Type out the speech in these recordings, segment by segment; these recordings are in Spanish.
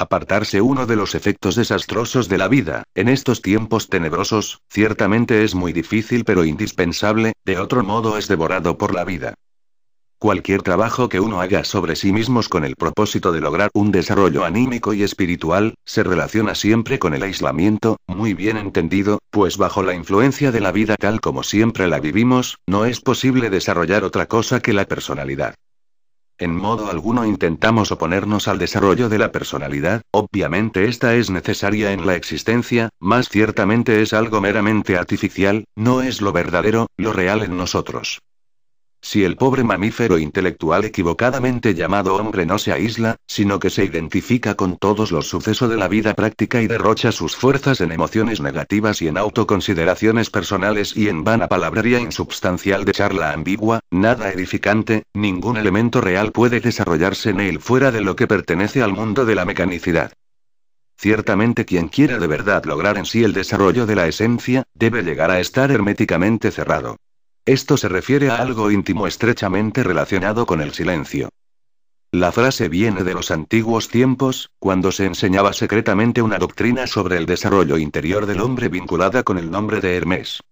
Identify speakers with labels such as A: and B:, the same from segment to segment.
A: Apartarse uno de los efectos desastrosos de la vida, en estos tiempos tenebrosos, ciertamente es muy difícil pero indispensable, de otro modo es devorado por la vida. Cualquier trabajo que uno haga sobre sí mismos con el propósito de lograr un desarrollo anímico y espiritual, se relaciona siempre con el aislamiento, muy bien entendido, pues bajo la influencia de la vida tal como siempre la vivimos, no es posible desarrollar otra cosa que la personalidad. En modo alguno intentamos oponernos al desarrollo de la personalidad, obviamente esta es necesaria en la existencia, más ciertamente es algo meramente artificial, no es lo verdadero, lo real en nosotros. Si el pobre mamífero intelectual equivocadamente llamado hombre no se aísla, sino que se identifica con todos los sucesos de la vida práctica y derrocha sus fuerzas en emociones negativas y en autoconsideraciones personales y en vana palabrería insubstancial de charla ambigua, nada edificante, ningún elemento real puede desarrollarse en él fuera de lo que pertenece al mundo de la mecanicidad. Ciertamente quien quiera de verdad lograr en sí el desarrollo de la esencia, debe llegar a estar herméticamente cerrado esto se refiere a algo íntimo estrechamente relacionado con el silencio. La frase viene de los antiguos tiempos, cuando se enseñaba secretamente una doctrina sobre el desarrollo interior del hombre vinculada con el nombre de Hermes.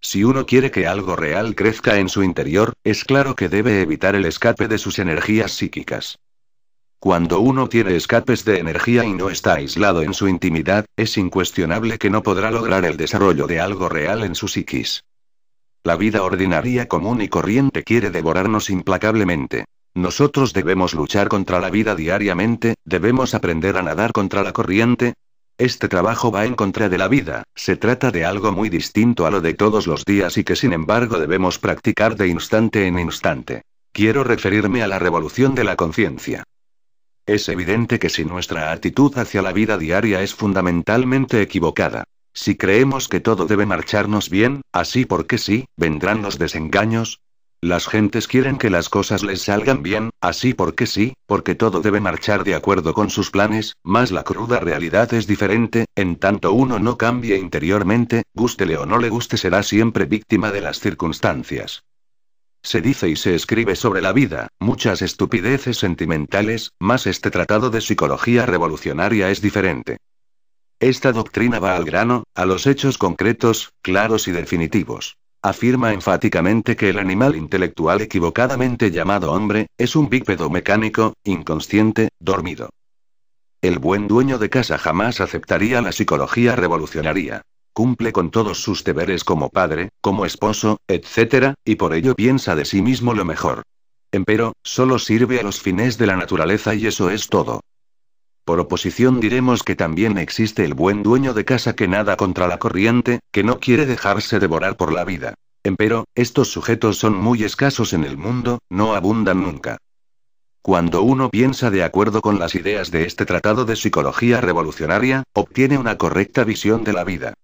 A: Si uno quiere que algo real crezca en su interior, es claro que debe evitar el escape de sus energías psíquicas. Cuando uno tiene escapes de energía y no está aislado en su intimidad, es incuestionable que no podrá lograr el desarrollo de algo real en su psiquis. La vida ordinaria común y corriente quiere devorarnos implacablemente. Nosotros debemos luchar contra la vida diariamente, debemos aprender a nadar contra la corriente. Este trabajo va en contra de la vida, se trata de algo muy distinto a lo de todos los días y que sin embargo debemos practicar de instante en instante. Quiero referirme a la revolución de la conciencia. Es evidente que si nuestra actitud hacia la vida diaria es fundamentalmente equivocada, si creemos que todo debe marcharnos bien, así porque sí, vendrán los desengaños. Las gentes quieren que las cosas les salgan bien, así porque sí, porque todo debe marchar de acuerdo con sus planes, más la cruda realidad es diferente, en tanto uno no cambie interiormente, gústele o no le guste será siempre víctima de las circunstancias. Se dice y se escribe sobre la vida, muchas estupideces sentimentales, más este tratado de psicología revolucionaria es diferente. Esta doctrina va al grano, a los hechos concretos, claros y definitivos. Afirma enfáticamente que el animal intelectual equivocadamente llamado hombre, es un bípedo mecánico, inconsciente, dormido. El buen dueño de casa jamás aceptaría la psicología revolucionaria. Cumple con todos sus deberes como padre, como esposo, etc., y por ello piensa de sí mismo lo mejor. Empero, solo sirve a los fines de la naturaleza y eso es todo. Por oposición diremos que también existe el buen dueño de casa que nada contra la corriente, que no quiere dejarse devorar por la vida. Empero, estos sujetos son muy escasos en el mundo, no abundan nunca. Cuando uno piensa de acuerdo con las ideas de este tratado de psicología revolucionaria, obtiene una correcta visión de la vida.